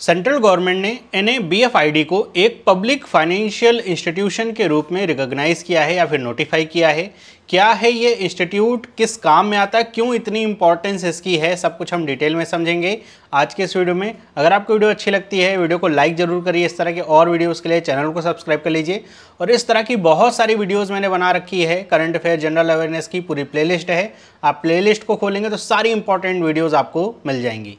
central government ने N B को एक पब्लिक फाइनेंशियल इंस्टीट्यूशन के रूप में रिकॉग्नाइज किया है या फिर नोटिफाई किया है क्या है ये इंस्टीट्यूट किस काम में आता है क्यों इतनी इंपॉर्टेंस इसकी है सब कुछ हम डिटेल में समझेंगे आज के इस वीडियो में अगर आपको वीडियो अच्छी लगती है वीडियो को लाइक जरूर करिए इस तरह के और वीडियोज़ के लिए चैनल को सब्सक्राइब कर लीजिए और इस तरह की बहुत सारी वीडियोज़ मैंने बना रखी है करंट अफेयर जनरल अवेयरनेस की पूरी प्ले है आप प्ले को खोलेंगे तो सारी इंपॉर्टेंट वीडियोज़ आपको मिल जाएंगी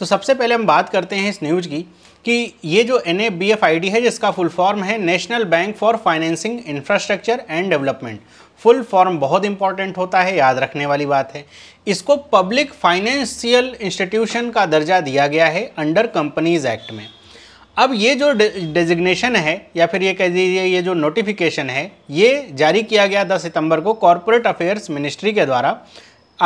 तो सबसे पहले हम बात करते हैं इस न्यूज की कि ये जो एन है जिसका फुल फॉर्म है national bank for financing infrastructure and development full form बहुत इंपॉर्टेंट होता है याद रखने वाली बात है इसको पब्लिक फाइनेंशियल इंस्टीट्यूशन का दर्जा दिया गया है अंडर कंपनीज एक्ट में अब ये जो डेजिग्नेशन है या फिर ये कह दीजिए ये जो नोटिफिकेशन है ये जारी किया गया 10 सितंबर को कॉरपोरेट अफेयर्स मिनिस्ट्री के द्वारा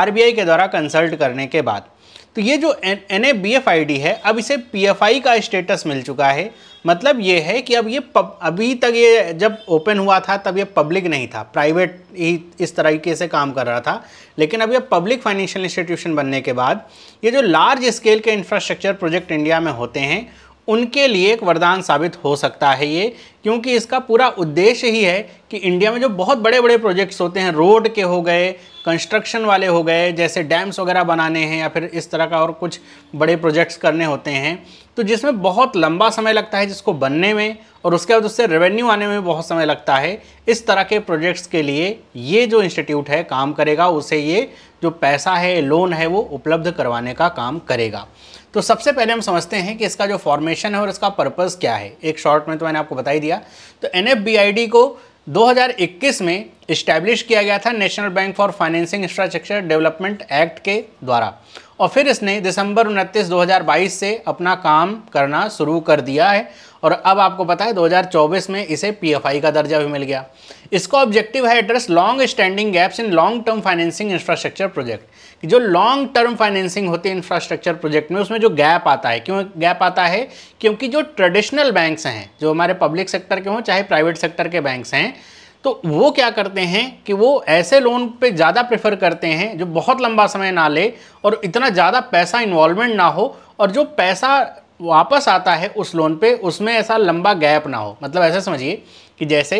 आरबीआई के द्वारा कंसल्ट करने के बाद तो ये जो एन ए है अब इसे पी का स्टेटस मिल चुका है मतलब ये है कि अब ये पब, अभी तक ये जब ओपन हुआ था तब ये पब्लिक नहीं था प्राइवेट ही इस तरीके से काम कर रहा था लेकिन अब ये पब्लिक फाइनेंशियल इंस्टीट्यूशन बनने के बाद ये जो लार्ज स्केल के इंफ्रास्ट्रक्चर प्रोजेक्ट इंडिया में होते हैं उनके लिए एक वरदान साबित हो सकता है ये क्योंकि इसका पूरा उद्देश्य ही है कि इंडिया में जो बहुत बड़े बड़े प्रोजेक्ट्स होते हैं रोड के हो गए कंस्ट्रक्शन वाले हो गए जैसे डैम्स वगैरह बनाने हैं या फिर इस तरह का और कुछ बड़े प्रोजेक्ट्स करने होते हैं तो जिसमें बहुत लंबा समय लगता है जिसको बनने में और उसके बाद उससे रेवेन्यू आने में बहुत समय लगता है इस तरह के प्रोजेक्ट्स के लिए ये जो इंस्टीट्यूट है काम करेगा उसे ये जो पैसा है लोन है वो उपलब्ध करवाने का काम करेगा तो सबसे पहले हम समझते हैं कि इसका जो फॉर्मेशन है और इसका पर्पज़ क्या है एक शॉर्ट में तो मैंने आपको बताई दिया तो एन को 2021 में इस्टेब्लिश किया गया था national bank for financing infrastructure development act के द्वारा और फिर इसने दिसंबर उनतीस 2022 से अपना काम करना शुरू कर दिया है और अब आपको पता है 2024 में इसे पीएफआई का दर्जा भी मिल गया इसका ऑब्जेक्टिव है address long standing gaps in long term financing infrastructure project जो लॉन्ग टर्म फाइनेंसिंग होती है इंफ्रास्ट्रक्चर प्रोजेक्ट में उसमें जो गैप आता है क्यों गैप आता है क्योंकि जो ट्रेडिशनल बैंक्स हैं जो हमारे पब्लिक सेक्टर के हों चाहे प्राइवेट सेक्टर के बैंक्स हैं तो वो क्या करते हैं कि वो ऐसे लोन पे ज़्यादा प्रेफर करते हैं जो बहुत लंबा समय ना ले और इतना ज़्यादा पैसा इन्वॉल्वमेंट ना हो और जो पैसा वापस आता है उस लोन पे उसमें ऐसा लंबा गैप ना हो मतलब ऐसा समझिए कि जैसे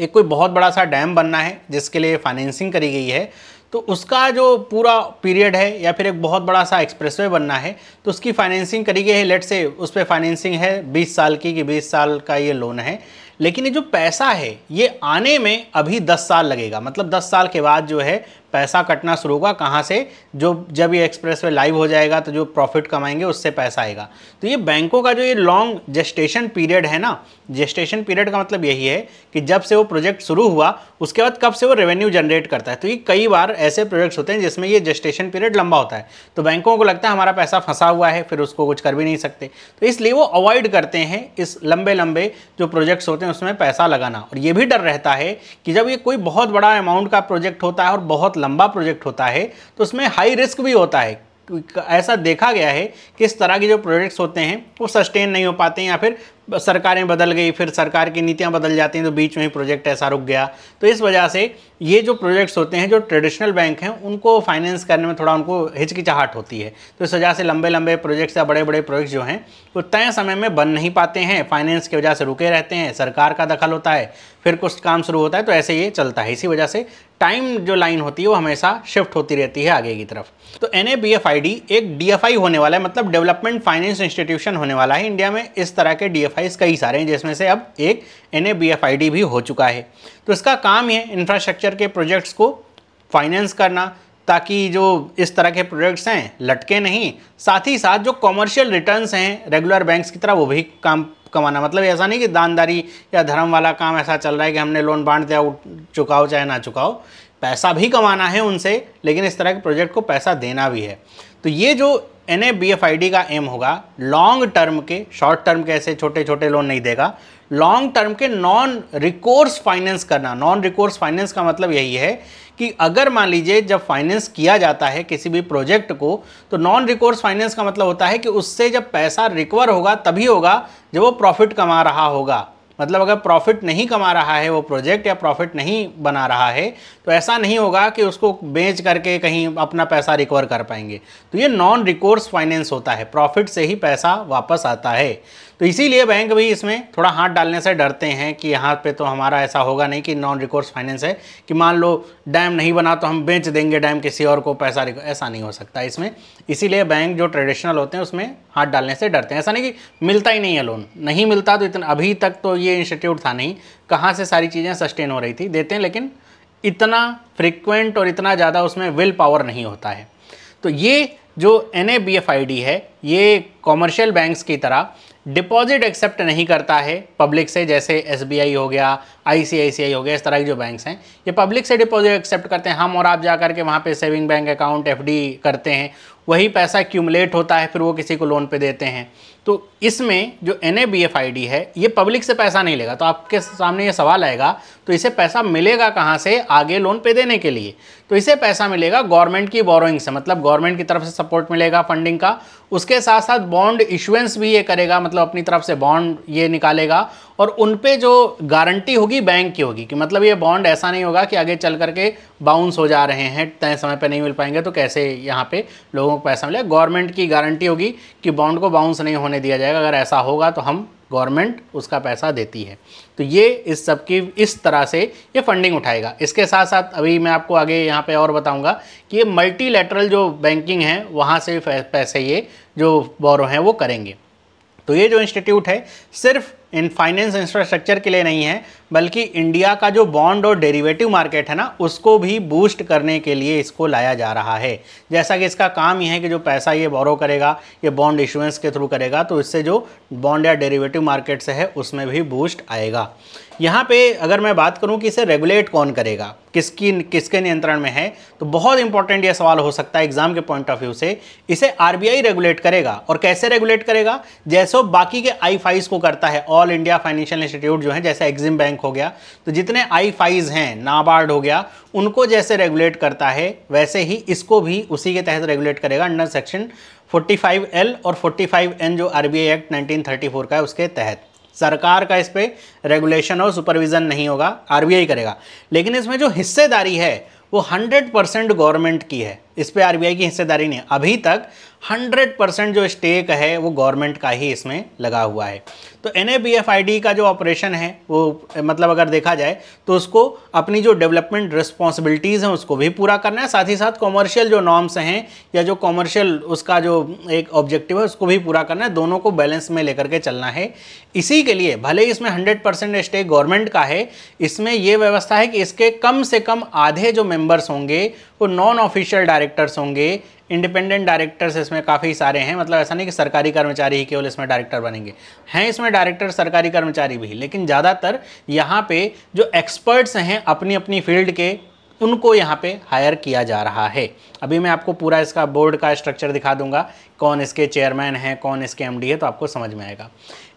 एक कोई बहुत बड़ा सा डैम बनना है जिसके लिए फाइनेंसिंग करी गई है तो उसका जो पूरा पीरियड है या फिर एक बहुत बड़ा सा एक्सप्रेसवे बनना है तो उसकी फाइनेंसिंग करी गई है लेट से उस पर फाइनेंसिंग है 20 साल की कि 20 साल का ये लोन है लेकिन ये जो पैसा है ये आने में अभी 10 साल लगेगा मतलब 10 साल के बाद जो है पैसा कटना शुरू होगा कहाँ से जो जब ये एक्सप्रेस वे लाइव हो जाएगा तो जो प्रॉफिट कमाएंगे उससे पैसा आएगा तो ये बैंकों का जो ये लॉन्ग जेस्टेशन पीरियड है ना जेस्टेशन पीरियड का मतलब यही है कि जब से वो प्रोजेक्ट शुरू हुआ उसके बाद कब से वो रेवेन्यू जनरेट करता है तो ये कई बार ऐसे प्रोजेक्ट्स होते हैं जिसमें ये जेस्टेशन पीरियड लंबा होता है तो बैंकों को लगता है हमारा पैसा फंसा हुआ है फिर उसको कुछ कर भी नहीं सकते तो इसलिए वो अवॉइड करते हैं इस लंबे लंबे जो प्रोजेक्ट्स होते हैं हैं उसमें पैसा लगाना और ये भी डर रहता है कि जब ये कोई बहुत बड़ा अमाउंट का प्रोजेक्ट होता है और बहुत लंबा प्रोजेक्ट होता है तो उसमें हाई रिस्क भी होता है ऐसा देखा गया है कि इस तरह के जो प्रोजेक्ट्स होते हैं वो सस्टेन नहीं हो पाते हैं या फिर सरकारें बदल गई फिर सरकार की नीतियां बदल जाती हैं तो बीच में ही प्रोजेक्ट ऐसा रुक गया तो इस वजह से ये जो प्रोजेक्ट्स होते हैं जो ट्रेडिशनल बैंक हैं उनको फाइनेंस करने में थोड़ा उनको हिचकिचाहट होती है तो इस वजह से लंबे लंबे प्रोजेक्ट्स या बड़े बड़े प्रोजेक्ट्स जो हैं वो तय समय में बन नहीं पाते हैं फाइनेंस की वजह से रुके रहते हैं सरकार का दखल होता है फिर कुछ काम शुरू होता है तो ऐसे ये चलता है इसी वजह से टाइम जो लाइन होती है वो हमेशा शिफ्ट होती रहती है आगे की तरफ तो एन एक डी होने वाला है मतलब डेवलपमेंट फाइनेंस इंस्टीट्यूशन होने वाला है इंडिया में इस तरह के डी कई सारे हैं जिसमें से अब एक एन भी हो चुका है तो इसका काम है इंफ्रास्ट्रक्चर के प्रोजेक्ट्स को फाइनेंस करना ताकि जो इस तरह के प्रोजेक्ट्स हैं लटके नहीं साथ ही साथ जो कॉमर्शियल रिटर्न्स हैं रेगुलर बैंक्स की तरह वो भी काम कमाना मतलब ऐसा नहीं कि दानदारी या धर्म वाला काम ऐसा चल रहा है कि हमने लोन बांट दिया चुकाओ चाहे ना चुकाओ पैसा भी कमाना है उनसे लेकिन इस तरह के प्रोजेक्ट को पैसा देना भी है तो ये जो एन का एम होगा लॉन्ग टर्म के शॉर्ट टर्म के ऐसे छोटे छोटे लोन नहीं देगा लॉन्ग टर्म के नॉन रिकोर्स फाइनेंस करना नॉन रिकोर्स फाइनेंस का मतलब यही है कि अगर मान लीजिए जब फाइनेंस किया जाता है किसी भी प्रोजेक्ट को तो नॉन रिकोर्स फाइनेंस का मतलब होता है कि उससे जब पैसा रिकवर होगा तभी होगा जब वो प्रॉफिट कमा रहा होगा मतलब अगर प्रॉफिट नहीं कमा रहा है वो प्रोजेक्ट या प्रॉफिट नहीं बना रहा है तो ऐसा नहीं होगा कि उसको बेच करके कहीं अपना पैसा रिकवर कर पाएंगे तो ये नॉन रिकोर्स फाइनेंस होता है प्रॉफिट से ही पैसा वापस आता है तो इसीलिए बैंक भी इसमें थोड़ा हाथ डालने से डरते हैं कि यहाँ पे तो हमारा ऐसा होगा नहीं कि नॉन रिकोर्स फाइनेंस है कि मान लो डैम नहीं बना तो हम बेच देंगे डैम किसी और को पैसा ऐसा नहीं हो सकता इसमें इसीलिए बैंक जो ट्रेडिशनल होते हैं उसमें हाथ डालने से डरते हैं ऐसा नहीं कि मिलता ही नहीं है लोन नहीं मिलता तो इतना अभी तक तो ये इंस्टीट्यूट था नहीं कहाँ से सारी चीज़ें सस्टेन हो रही थी देते हैं लेकिन इतना फ्रिक्वेंट और इतना ज़्यादा उसमें विल पावर नहीं होता है तो ये जो एन है ये कॉमर्शियल बैंक्स की तरह डिपॉजिट एक्सेप्ट नहीं करता है पब्लिक से जैसे एसबीआई हो गया आईसीआईसीआई हो गया इस तरह के जो बैंक्स हैं ये पब्लिक से डिपॉजिट एक्सेप्ट करते हैं हम और आप जा करके वहाँ पे सेविंग बैंक अकाउंट एफडी करते हैं वही पैसा क्यूमलेट होता है फिर वो किसी को लोन पे देते हैं तो इसमें जो एन ए है ये पब्लिक से पैसा नहीं लेगा तो आपके सामने ये सवाल आएगा तो इसे पैसा मिलेगा कहाँ से आगे लोन पे देने के लिए तो इसे पैसा मिलेगा गवर्नमेंट की बोरोइंग से मतलब गवर्नमेंट की तरफ से सपोर्ट मिलेगा फंडिंग का उसके साथ साथ बॉन्ड इशुएंस भी ये करेगा मतलब अपनी तरफ से बॉन्ड ये निकालेगा और उन पर जो गारंटी होगी बैंक की होगी कि मतलब ये बॉन्ड ऐसा नहीं होगा कि आगे चल करके बाउंस हो जा रहे हैं तय समय पर नहीं मिल पाएंगे तो कैसे यहाँ पर लोगों को पैसा मिलेगा गवर्नमेंट की गारंटी होगी कि बॉन्ड को बाउंस नहीं होने करने दिया जाएगा अगर ऐसा होगा तो हम गवर्नमेंट उसका पैसा देती है तो ये इस सब की इस तरह से ये फंडिंग उठाएगा इसके साथ साथ अभी मैं आपको आगे यहाँ पे और बताऊँगा कि ये मल्टीलेटरल जो बैंकिंग है वहाँ से पैसे ये जो बोरो हैं वो करेंगे तो ये जो इंस्टीट्यूट है सिर्फ इन फाइनेंस इंफ्रास्ट्रक्चर के लिए नहीं है बल्कि इंडिया का जो बॉन्ड और डेरिवेटिव मार्केट है ना उसको भी बूस्ट करने के लिए इसको लाया जा रहा है जैसा कि इसका काम यह है कि जो पैसा ये बोरो करेगा ये बॉन्ड इशुएंस के थ्रू करेगा तो इससे जो बॉन्ड या डेरिवेटिव मार्केट से है उसमें भी बूस्ट आएगा यहाँ पे अगर मैं बात करूँ कि इसे रेगुलेट कौन करेगा किसकी किसके नियंत्रण में है तो बहुत इंपॉर्टेंट यह सवाल हो सकता है एग्जाम के पॉइंट ऑफ व्यू से इसे आरबीआई रेगुलेट करेगा और कैसे रेगुलेट करेगा जैसे बाकी के आई को करता है ऑल इंडिया फाइनेंशियल इंस्टीट्यूट जो है जैसे एग्जिम बैंक बैंक हो गया तो जितने आई फाइज हैं नाबार्ड हो गया उनको जैसे रेगुलेट करता है वैसे ही इसको भी उसी के तहत रेगुलेट करेगा अंडर सेक्शन 45L और 45N जो आरबीआई एक्ट 1934 का है उसके तहत सरकार का इस पर रेगुलेशन और सुपरविज़न नहीं होगा आर करेगा लेकिन इसमें जो हिस्सेदारी है वो 100 गवर्नमेंट की है इस पर आर की हिस्सेदारी नहीं अभी तक 100 परसेंट जो स्टेक है वो गवर्नमेंट का ही इसमें लगा हुआ है तो एन ए का जो ऑपरेशन है वो मतलब अगर देखा जाए तो उसको अपनी जो डेवलपमेंट रिस्पॉन्सिबिलिटीज़ हैं उसको भी पूरा करना है साथ ही साथ कॉमर्शियल जो नॉर्म्स हैं या जो कॉमर्शियल उसका जो एक ऑब्जेक्टिव है उसको भी पूरा करना है दोनों को बैलेंस में लेकर के चलना है इसी के लिए भले ही इसमें हंड्रेड परसेंट स्टेक गवर्नमेंट का है इसमें यह व्यवस्था है कि इसके कम से कम आधे जो मेम्बर्स होंगे वो नॉन ऑफिशियल डायरेक्टर्स होंगे इंडिपेंडेंट डायरेक्टर्स इसमें काफ़ी सारे हैं मतलब ऐसा नहीं कि सरकारी कर्मचारी ही केवल इसमें डायरेक्टर बनेंगे हैं इसमें डायरेक्टर सरकारी कर्मचारी भी लेकिन ज़्यादातर यहाँ पे जो एक्सपर्ट्स हैं अपनी अपनी फील्ड के उनको यहाँ पे हायर किया जा रहा है अभी मैं आपको पूरा इसका बोर्ड का स्ट्रक्चर दिखा दूंगा कौन इसके चेयरमैन हैं कौन इसके एम है तो आपको समझ में आएगा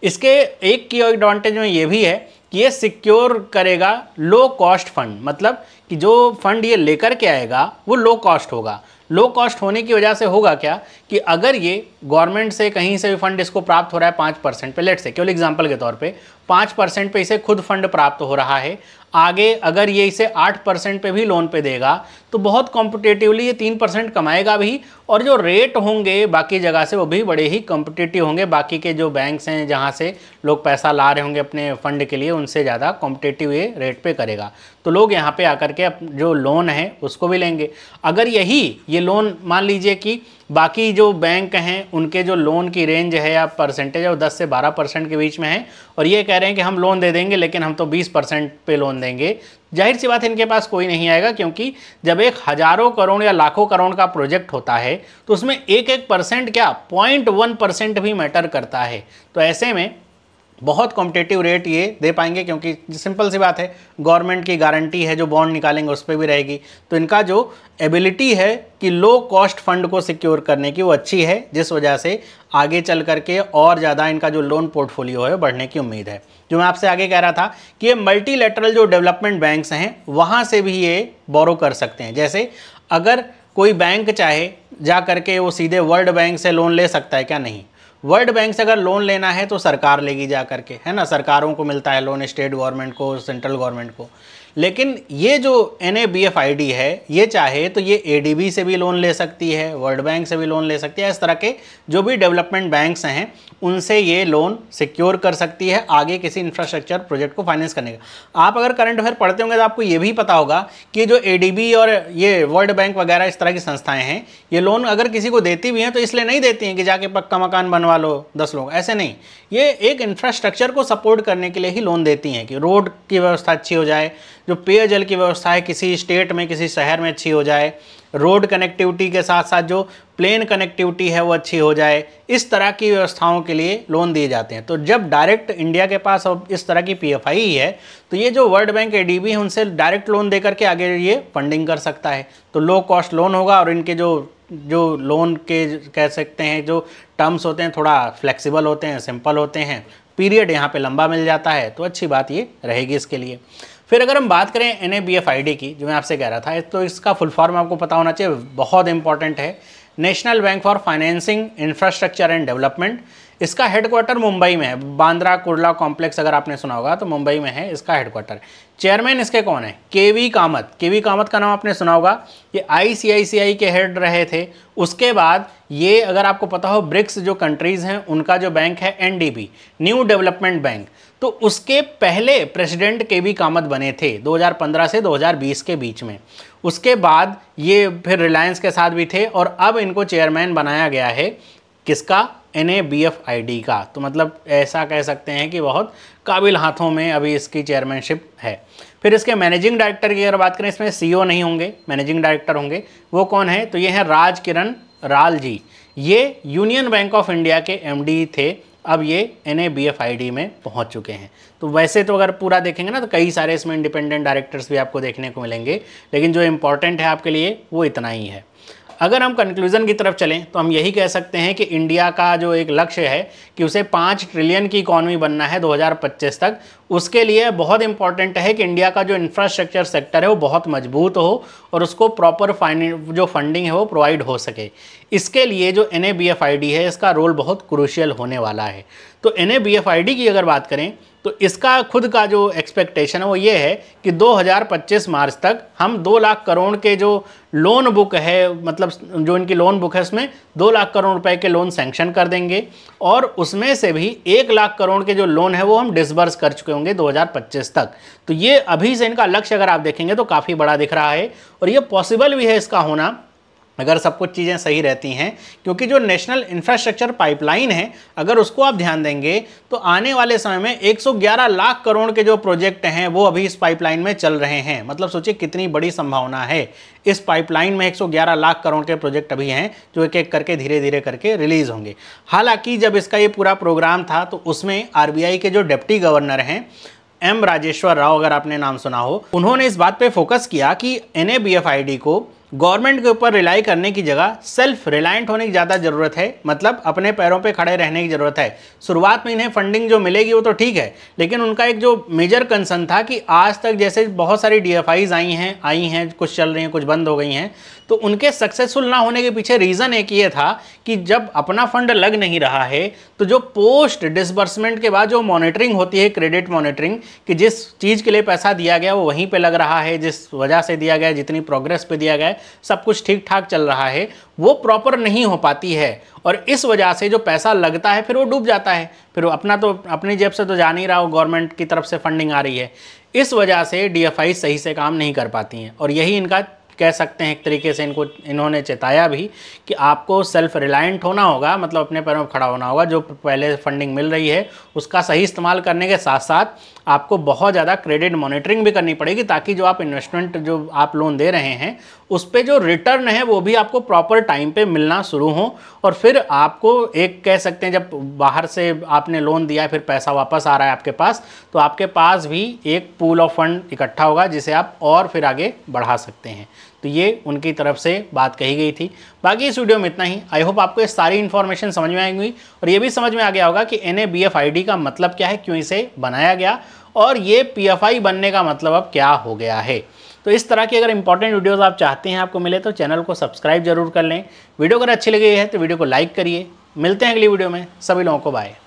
इसके एक की एडवांटेज में ये भी है कि ये सिक्योर करेगा लो कॉस्ट फंड मतलब कि जो फंड ये लेकर के आएगा वो लो कॉस्ट होगा लो कॉस्ट होने की वजह से होगा क्या कि अगर ये गवर्नमेंट से कहीं से भी फंड इसको प्राप्त हो रहा है पाँच परसेंट पर लेट से केवल एग्जाम्पल के तौर पे पाँच परसेंट पे इसे खुद फंड प्राप्त हो रहा है आगे अगर ये इसे आठ परसेंट पर भी लोन पे देगा तो बहुत कॉम्पिटेटिवली ये तीन परसेंट कमाएगा भी और जो रेट होंगे बाकी जगह से वो भी बड़े ही कॉम्पिटेटिव होंगे बाकी के जो बैंक्स हैं जहाँ से लोग पैसा ला रहे होंगे अपने फंड के लिए उनसे ज़्यादा कॉम्पिटेटिव ये रेट पे करेगा तो लोग यहाँ पे आकर के जो लोन है उसको भी लेंगे अगर यही ये लोन मान लीजिए कि बाकी जो बैंक हैं उनके जो लोन की रेंज है या परसेंटेज है वो दस से बारह परसेंट के बीच में है और ये कह रहे हैं कि हम लोन दे देंगे लेकिन हम तो बीस परसेंट पे लोन देंगे जाहिर सी बात इनके पास कोई नहीं आएगा क्योंकि जब एक हजारों करोड़ या लाखों करोड़ का प्रोजेक्ट होता है तो उसमें एक एक परसेंट क्या पॉइंट वन परसेंट भी मैटर करता है तो ऐसे में बहुत कॉम्पिटेटिव रेट ये दे पाएंगे क्योंकि सिंपल सी बात है गवर्नमेंट की गारंटी है जो बॉन्ड निकालेंगे उस पर भी रहेगी तो इनका जो एबिलिटी है कि लो कॉस्ट फंड को सिक्योर करने की वो अच्छी है जिस वजह से आगे चल करके और ज़्यादा इनका जो लोन पोर्टफोलियो है बढ़ने की उम्मीद है जो मैं आपसे आगे कह रहा था कि ये मल्टीलेटरल जो डेवलपमेंट बैंक्स हैं वहाँ से भी ये बोरो कर सकते हैं जैसे अगर कोई बैंक चाहे जा करके वो सीधे वर्ल्ड बैंक से लोन ले सकता है क्या नहीं वर्ल्ड बैंक से अगर लोन लेना है तो सरकार लेगी जा करके है ना सरकारों को मिलता है लोन स्टेट गवर्नमेंट को सेंट्रल गवर्नमेंट को लेकिन ये जो एन डी है ये चाहे तो ये बी से भी लोन ले सकती है वर्ल्ड बैंक से भी लोन ले सकती है इस तरह के जो भी डेवलपमेंट बैंक्स हैं उनसे ये लोन सिक्योर कर सकती है आगे किसी इंफ्रास्ट्रक्चर प्रोजेक्ट को फाइनेंस करने का आप अगर करंट अफेयर पढ़ते होंगे तो आपको ये भी पता होगा कि जो ए और ये वर्ल्ड बैंक वगैरह इस तरह की संस्थाएँ हैं ये लोन अगर किसी को देती भी हैं तो इसलिए नहीं देती हैं कि जाके पक्का मकान बनवा लो दस लोग ऐसे नहीं ये एक इंफ्रास्ट्रक्चर को सपोर्ट करने के लिए ही लोन देती हैं कि रोड की व्यवस्था अच्छी हो जाए जो पेयजल की व्यवस्था है किसी स्टेट में किसी शहर में अच्छी हो जाए रोड कनेक्टिविटी के साथ साथ जो प्लेन कनेक्टिविटी है वो अच्छी हो जाए इस तरह की व्यवस्थाओं के लिए लोन दिए जाते हैं तो जब डायरेक्ट इंडिया के पास अब इस तरह की पीएफआई ही है तो ये जो वर्ल्ड बैंक एडीबी है उनसे डायरेक्ट लोन दे करके आगे ये फंडिंग कर सकता है तो लो कॉस्ट लोन होगा और इनके जो जो लोन के कह सकते हैं जो टर्म्स होते हैं थोड़ा फ्लेक्सीबल होते हैं सिंपल होते हैं पीरियड यहाँ पर लंबा मिल जाता है तो अच्छी बात ये रहेगी इसके लिए फिर अगर हम बात करें एन ए की जो मैं आपसे कह रहा था तो इसका फुल फॉर्म आपको पता होना चाहिए बहुत इंपॉर्टेंट है national bank for financing infrastructure and development इसका हेडक्वार्टर मुंबई में है बांद्रा कुर्ला कॉम्प्लेक्स अगर आपने सुना होगा तो मुंबई में है इसका हेडक्वार्टर चेयरमैन इसके कौन है के वी कामत के वी कामत का नाम आपने सुना होगा ये आईसीआईसीआई के हेड रहे थे उसके बाद ये अगर आपको पता हो ब्रिक्स जो कंट्रीज़ हैं उनका जो बैंक है एनडीबी न्यू डेवलपमेंट बैंक तो उसके पहले प्रेसिडेंट के भी कामत बने थे 2015 से 2020 के बीच में उसके बाद ये फिर रिलायंस के साथ भी थे और अब इनको चेयरमैन बनाया गया है किसका N A B F I D का तो मतलब ऐसा कह सकते हैं कि बहुत काबिल हाथों में अभी इसकी चेयरमैनशिप है फिर इसके मैनेजिंग डायरेक्टर की अगर बात करें इसमें सीईओ e नहीं होंगे मैनेजिंग डायरेक्टर होंगे वो कौन है तो ये हैं राज किरण राल जी ये यूनियन बैंक ऑफ इंडिया के एमडी थे अब ये एन ए में पहुंच चुके हैं तो वैसे तो अगर पूरा देखेंगे ना तो कई सारे इसमें इंडिपेंडेंट डायरेक्टर्स भी आपको देखने को मिलेंगे लेकिन जो इम्पोर्टेंट है आपके लिए वो इतना ही है अगर हम कंक्लूज़न की तरफ चलें तो हम यही कह सकते हैं कि इंडिया का जो एक लक्ष्य है कि उसे पाँच ट्रिलियन की इकॉनमी बनना है 2025 तक उसके लिए बहुत इंपॉर्टेंट है कि इंडिया का जो इंफ्रास्ट्रक्चर सेक्टर है वो बहुत मजबूत हो और उसको प्रॉपर जो फंडिंग है वो प्रोवाइड हो सके इसके लिए जो एन है इसका रोल बहुत क्रूशियल होने वाला है तो एन की अगर बात करें तो इसका खुद का जो एक्सपेक्टेशन है वो ये है कि 2025 मार्च तक हम दो लाख करोड़ के जो लोन बुक है मतलब जो इनकी लोन बुक है उसमें दो लाख करोड़ रुपए के लोन सेंक्शन कर देंगे और उसमें से भी एक लाख करोड़ के जो लोन है वो हम डिसबर्स कर चुके होंगे 2025 तक तो ये अभी से इनका लक्ष्य अगर आप देखेंगे तो काफ़ी बड़ा दिख रहा है और ये पॉसिबल भी है इसका होना अगर सब कुछ चीज़ें सही रहती हैं क्योंकि जो नेशनल इंफ्रास्ट्रक्चर पाइपलाइन है अगर उसको आप ध्यान देंगे तो आने वाले समय में 111 लाख करोड़ के जो प्रोजेक्ट हैं वो अभी इस पाइपलाइन में चल रहे हैं मतलब सोचिए कितनी बड़ी संभावना है इस पाइपलाइन में 111 लाख करोड़ के प्रोजेक्ट अभी हैं जो एक एक करके धीरे धीरे करके रिलीज होंगे हालाँकि जब इसका ये पूरा प्रोग्राम था तो उसमें आर के जो डिप्टी गवर्नर हैं एम राजेश्वर राव अगर आपने नाम सुना हो उन्होंने इस बात पे फोकस किया कि एन को गवर्नमेंट के ऊपर रिलाई करने की जगह सेल्फ रिलायंट होने की ज़्यादा ज़रूरत है मतलब अपने पैरों पे खड़े रहने की ज़रूरत है शुरुआत में इन्हें फंडिंग जो मिलेगी वो तो ठीक है लेकिन उनका एक जो मेजर कंसर्न था कि आज तक जैसे बहुत सारी डी आई आई हैं आई हैं कुछ चल रही हैं कुछ बंद हो गई हैं तो उनके सक्सेसफुल ना होने के पीछे रीज़न एक ये था कि जब अपना फंड लग नहीं रहा है तो जो पोस्ट डिसबर्समेंट के बाद जो मॉनिटरिंग होती है क्रेडिट मॉनिटरिंग कि जिस चीज़ के लिए पैसा दिया गया वो वहीं पर लग रहा है जिस वजह से दिया गया जितनी प्रोग्रेस पे दिया गया सब कुछ ठीक ठाक चल रहा है वो प्रॉपर नहीं हो पाती है और इस वजह से जो पैसा लगता है फिर वो डूब जाता है फिर अपना तो अपनी जेब से तो जा नहीं रहा हो गवर्नमेंट की तरफ से फंडिंग आ रही है इस वजह से डीएफआई सही से काम नहीं कर पाती हैं और यही इनका कह सकते हैं एक तरीके से इनको इन्होंने चेताया भी कि आपको सेल्फ रिलायंट होना होगा मतलब अपने पैरों पर खड़ा होना होगा जो पहले फंडिंग मिल रही है उसका सही इस्तेमाल करने के साथ साथ आपको बहुत ज़्यादा क्रेडिट मॉनिटरिंग भी करनी पड़ेगी ताकि जो आप इन्वेस्टमेंट जो आप लोन दे रहे हैं उस पर जो रिटर्न है वो भी आपको प्रॉपर टाइम पर मिलना शुरू हो और फिर आपको एक कह सकते हैं जब बाहर से आपने लोन दिया फिर पैसा वापस आ रहा है आपके पास तो आपके पास भी एक पूल ऑफ फंड इकट्ठा होगा जिसे आप और फिर आगे बढ़ा सकते हैं तो ये उनकी तरफ से बात कही गई थी बाकी इस वीडियो में इतना ही आई होप आपको ये सारी इन्फॉर्मेशन समझ में आएंगी और ये भी समझ में आ गया होगा कि एन का मतलब क्या है क्यों इसे बनाया गया और ये पी बनने का मतलब अब क्या हो गया है तो इस तरह की अगर इंपॉर्टेंट वीडियोस आप चाहते हैं आपको मिले तो चैनल को सब्सक्राइब जरूर कर लें वीडियो अगर अच्छी लगी है तो वीडियो को लाइक करिए मिलते हैं अगली वीडियो में सभी लोगों को बाय